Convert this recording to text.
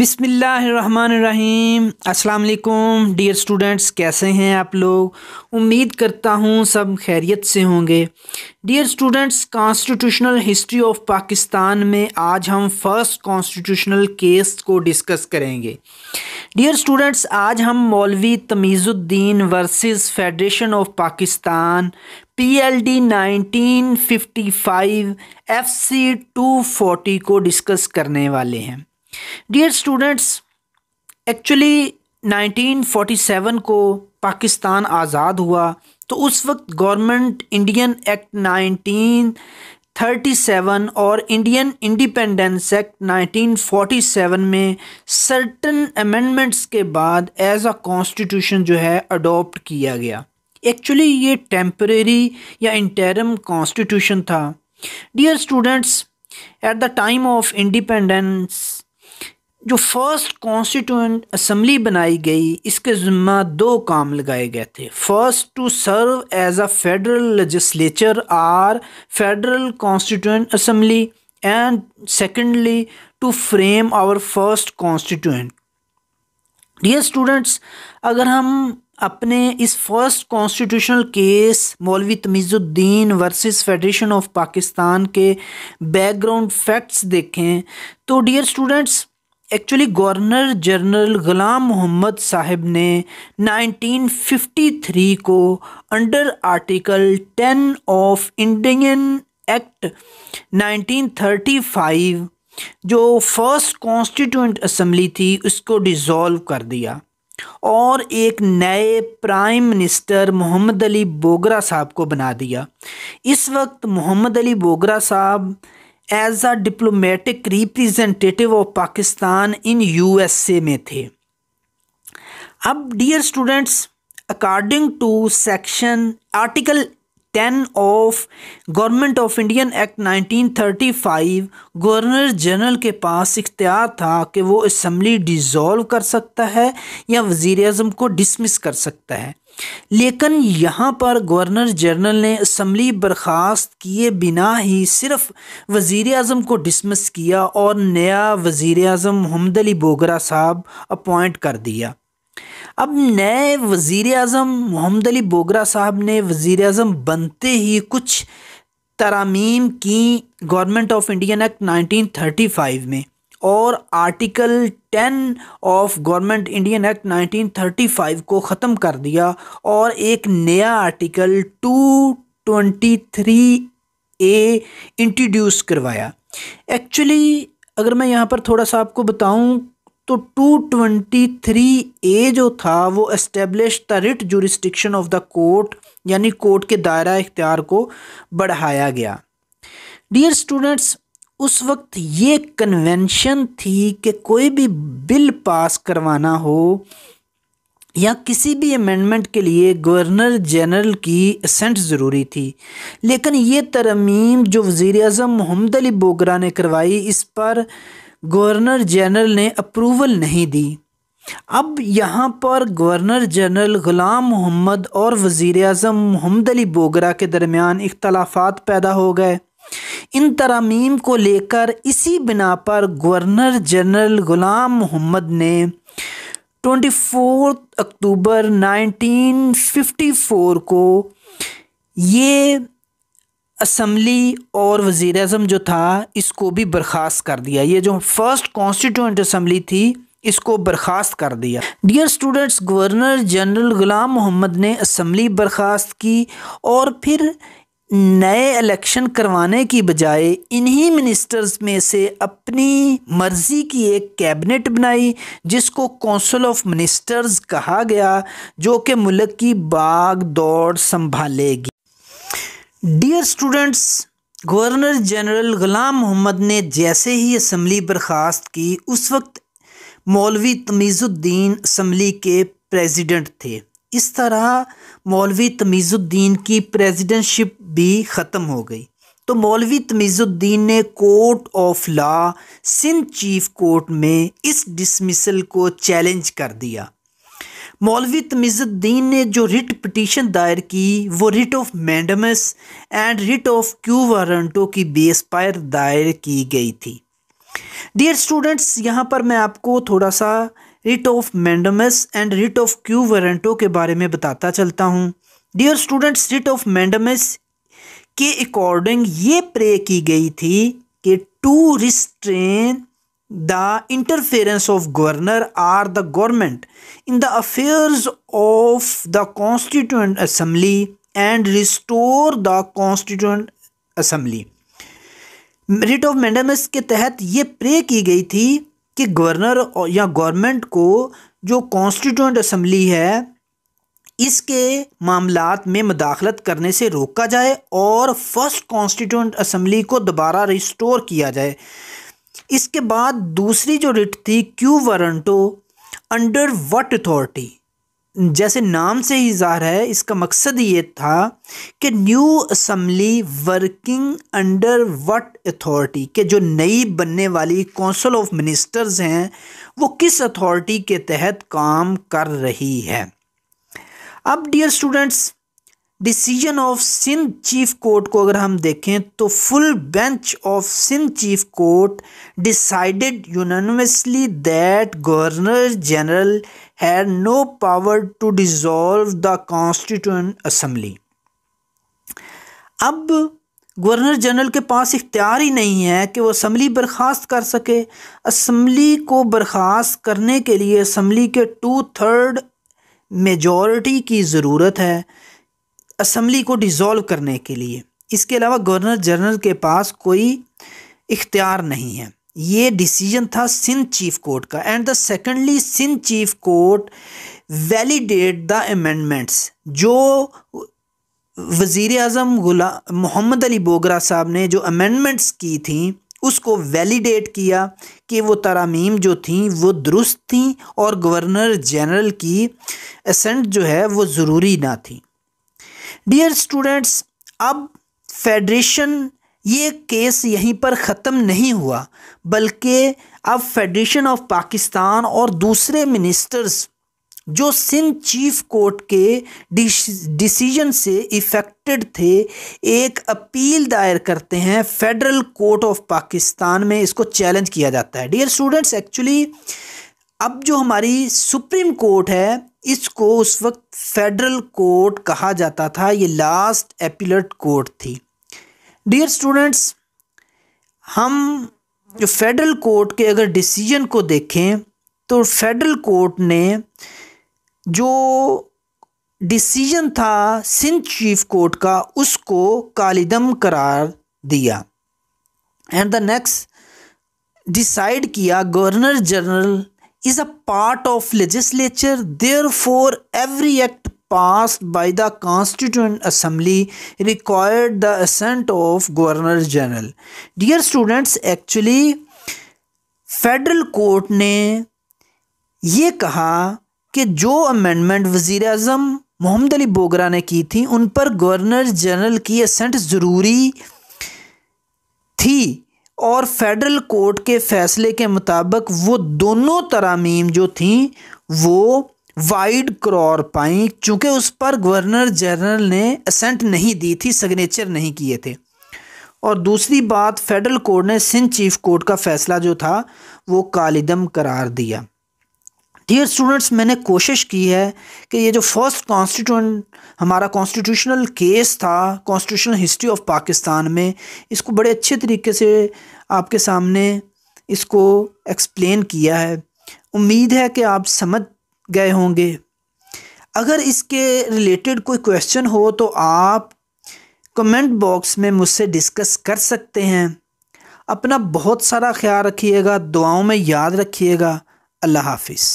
बिसमीम् अल्लाम dear students कैसे हैं आप लोग उम्मीद करता हूँ सब खैरियत से होंगे dear students constitutional history of Pakistan में आज हम फर्स्ट कॉन्स्टिट्यूशनल केस को डिस्कस करेंगे डियर स्टूडेंट्स आज हम Maulvi Tamizuddin versus federation of Pakistan P L D nineteen fifty five F C two forty को डिस्कस करने वाले हैं डियर स्टूडेंट्स एक्चुअली 1947 को पाकिस्तान आज़ाद हुआ तो उस वक्त गवर्नमेंट इंडियन एक्ट 1937 और इंडियन इंडिपेंडेंस एक्ट 1947 में सर्टन अमेंडमेंट्स के बाद एज अ कॉन्स्टिट्यूशन जो है अडोप्ट किया गया एक्चुअली ये टेम्प्रेरी या इंटरम कॉन्स्टिट्यूशन था dear students at the time of independence जो फर्स्ट कॉन्स्टिट्यूंट असम्बली बनाई गई इसके ज़िम्मा दो काम लगाए गए थे first to serve as a federal legislature or federal constituent assembly and secondly to frame our first constituent dear students अगर हम अपने इस first constitutional case Maulvi Tamizuddin versus federation of Pakistan के बैकग्राउंड फैक्ट्स देखें तो dear students actually governor general Ghulam Muhammad sahab ने 1953 को under article 10 of Indian act 1935 जो फर्स्ट कॉन्स्टिट्यूंट असम्बली थी उसको डिज़ोल्व कर दिया और एक नए प्राइम मिनिस्टर मोहम्मद अली बोगरा साहब को बना दिया इस वक्त Mohammad Ali Bogra sahab as a diplomatic representative of Pakistan in USA में थे अब dear students according to section article ten of government of Indian act 1935 governor general के पास इख्तियार था कि वो इसम्बली डिज़ोल्व कर सकता है या वज़ी अजम को डिसमिस कर सकता है लेकिन यहाँ पर गवर्नर जनरल ने इसम्बली बर्खास्त किए बिना ही सिर्फ वज़ी अजम को डिसमिस किया और नया वज़ी अजम मोहम्मद अली बोगरा साहब अपॉइंट कर दिया अब नए वज़ी अजम मोहम्मद अली बोगरा साहब ने वज़ी अजम बनते ही कुछ तरामीम की गवर्नमेंट ऑफ इंडियन एक्ट 1935 में और article 10 of government Indian act 1935 को ख़त्म कर दिया और एक नया आर्टिकल 223 ए इंट्रोड्यूस करवाया एक्चुअली अगर मैं यहाँ पर थोड़ा सा आपको बताऊँ तो 223 ए जो था वो establish the writ jurisdiction of the court यानी कोर्ट के दायरा इख्तियार को बढ़ाया गया डियर स्टूडेंट्स उस वक्त ये कन्वेंशन थी कि कोई भी बिल पास करवाना हो या किसी भी अमेंडमेंट के लिए गवर्नर जनरल की असेंट ज़रूरी थी लेकिन ये तरमीम जो वज़ी अजम मोहम्मद अली बोगरा ने करवाई इस पर गवर्नर जनरल ने अप्रूवल नहीं दी अब यहाँ पर गवर्नर जनरल ग़ुलाम मोहम्मद और वज़ी अजम मोहम्मद अली बोगरा के दरमियान इख्तलाफात पैदा हो गए इन तरामीम को लेकर इसी बिना पर गवर्नर जनरल ग़ुलाम मोहम्मद ने ट्वेंटी फोर्थ अक्टूबर 1954 को ये असम्बली और वज़ी अजम जो था इसको भी बर्खास्त कर दिया ये जो फर्स्ट कॉन्स्टिट्यूंट असम्बली थी इसको बर्खास्त कर दिया dear students governor general Ghulam Muhammad ने असम्बली बर्खास्त की और फिर नए इलेक्शन करवाने की बजाय इन्हीं मिनिस्टर्स में से अपनी मर्ज़ी की एक कैबिनेट बनाई जिसको कौंसिल ऑफ मिनिस्टर्स कहा गया जो कि मुल्क की बाग दौड़ संभालेगी dear students governor general Ghulam Muhammad ने जैसे ही असम्बली बर्खास्त की उस वक्त मौलवी तमीज़ुद्दीन असम्बली के प्रेसिडेंट थे इस तरह मौलवी तमीज़ुद्दीन की प्रेसिडेंटशिप भी ख़त्म हो गई तो मौलवी तमीज़ुद्दीन ने court of law Sindh chief court में इस डिसमिसल को चैलेंज कर दिया मौलवी तमीज़ुद्दीन ने जो रिट पटिशन दायर की वो writ of mandamus and writ of quo warranto की बेस पर दायर की गई थी डियर स्टूडेंट्स यहाँ पर मैं आपको थोड़ा सा writ of mandamus and writ of quo warranto के बारे में बताता चलता हूँ dear students writ of mandamus के अकॉर्डिंग ये प्रे की गई थी कि to restrain the interference of governor or the government in the affairs of the constituent assembly and restore the constituent assembly merit of mandamus के तहत ये pray की गई थी कि गवर्नर या गवर्नमेंट को जो कॉन्स्टिट्यूंट असम्बली है इसके मामलात में मदाखलत करने से रोका जाए और फर्स्ट कॉन्स्टिट्यूंट असम्बली को दोबारा रिस्टोर किया जाए इसके बाद दूसरी जो रिट थी quo warranto under what authority जैसे नाम से ही ज़ाहिर है इसका मकसद ये था कि new assembly working under what authority के जो नई बनने वाली कौंसिल ऑफ मिनिस्टर्स हैं वो किस अथॉरिटी के तहत काम कर रही है अब dear students decision of Sindh chief court को अगर हम देखें तो full bench of Sindh chief court decided unanimously that governor general had no power to dissolve the constituent assembly अब गवर्नर जनरल के पास इख्तियार ही नहीं है कि वो असम्बली बर्खास्त कर सके असम्बली को बर्खास्त करने के लिए असम्बली के टू थर्ड मेजॉरिटी की ज़रूरत है असम्बली को डिज़ोल्व करने के लिए इसके अलावा गवर्नर जनरल के पास कोई इख्तियार नहीं है ये डिसीजन था सिंध चीफ कोर्ट का and the secondly Sindh chief court validate the amendments जो वज़ी अजम गुला मोहम्मद अली बोगरा साहब ने जो अमेंडमेंट्स की थी उसको वैलिडेट किया कि वो तरामीम जो थी वो दुरुस्त थी और गवर्नर जनरल की असेंट जो है वो ज़रूरी ना थी डियर स्टूडेंट्स अब फेडरेशन ये केस यहीं पर ख़त्म नहीं हुआ बल्कि अब फेडरेशन ऑफ पाकिस्तान और दूसरे मिनिस्टर्स जो सिंध चीफ कोर्ट के डिसीजन से इफ़ेक्टेड थे एक अपील दायर करते हैं फेडरल कोर्ट ऑफ पाकिस्तान में इसको चैलेंज किया जाता है डियर स्टूडेंट्स एक्चुअली अब जो हमारी सुप्रीम कोर्ट है इसको उस वक्त फेडरल कोर्ट कहा जाता था ये लास्ट एपिलट कोर्ट थी डियर स्टूडेंट्स हम जो फेडरल कोर्ट के अगर डिसीजन को देखें तो फेडरल कोर्ट ने जो डिसीजन था सिंध चीफ कोर्ट का उसको कालिदम करार दिया एंड द नेक्स्ट डिसाइड किया governor general is a part of legislature therefore every act passed by the constituent assembly required the assent of governor general dear students actually federal court ने ये कहा कि जो अमेंडमेंट वज़ी अजम मोहम्मद अली बोगरा ने की थी उन पर गवर्नर जनरल की असेंट ज़रूरी थी और फेडरल कोर्ट के फैसले के मुताबिक वो दोनों तरामीम जो थीं वो वाइड क्रॉर पाई चूँकि उस पर गवर्नर जनरल ने असेंट नहीं दी थी सिग्नेचर नहीं किए थे और दूसरी बात फेडरल कोर्ट ने सिंध चीफ कोर्ट का फैसला जो था वो कालिदम करार दिया डियर स्टूडेंट्स मैंने कोशिश की है कि ये जो फर्स्ट कॉन्स्टिट्यूंट हमारा कॉन्स्टिट्यूशनल केस था कॉन्स्टिट्यूशनल हिस्ट्री ऑफ पाकिस्तान में इसको बड़े अच्छे तरीके से आपके सामने इसको एक्सप्लेन किया है उम्मीद है कि आप समझ गए होंगे अगर इसके रिलेटेड कोई क्वेश्चन हो तो आप कमेंट बॉक्स में मुझसे डिस्कस कर सकते हैं अपना बहुत सारा ख्याल रखिएगा दुआओं में याद रखिएगा अल्लाह हाफिज़